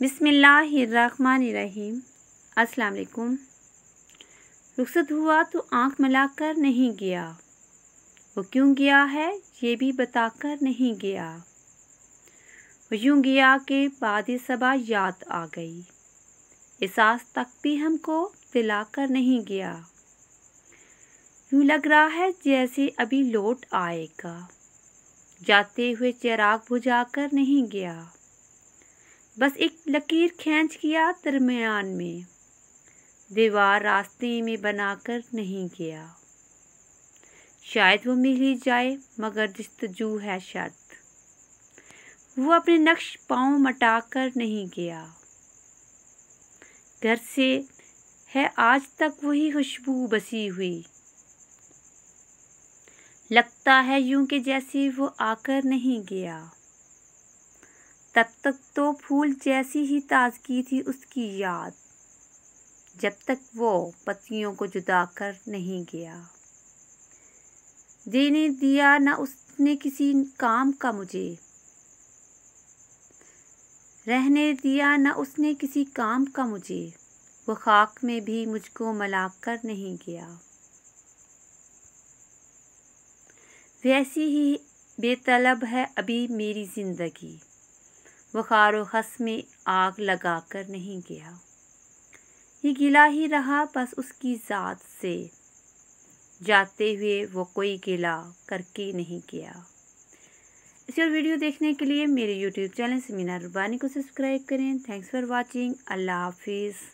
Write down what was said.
बिसमिल्लाम अस्सलाम रुखसत हुआ तो आंख मिलाकर नहीं गया वो क्यों गया है ये भी बताकर नहीं गया वो यूँ गया कि बाद सबा याद आ गई एहसास तक भी हमको दिलाकर नहीं गया यूँ लग रहा है जैसे अभी लौट आएगा जाते हुए चिराग बुझाकर नहीं गया बस एक लकीर खींच किया दरमियान में दीवार रास्ते में बनाकर नहीं गया शायद वो मिल ही जाए मगर जस्तजू है शर्त वो अपने नक्श पाँव मटा कर नहीं गया घर से है आज तक वही खुशबू बसी हुई लगता है यूं कि जैसे वो आकर नहीं गया तब तक तो फूल जैसी ही ताजगी थी उसकी याद जब तक वो पत्तियों को जुदा कर नहीं गया देने दिया ना उसने किसी काम का मुझे रहने दिया ना उसने किसी काम का मुझे वो खाक में भी मुझको मला कर नहीं गया वैसी ही बेतलब है अभी मेरी ज़िंदगी बुखार हस में आग लगा कर नहीं गया ये गिला ही रहा बस उसकी ज़ात से जाते हुए वो कोई गिला करके नहीं गया इसी और वीडियो देखने के लिए मेरे यूट्यूब चैनल मीना रुबानी को सब्सक्राइब करें थैंक्स फॉर वाचिंग अल्लाह हाफिज़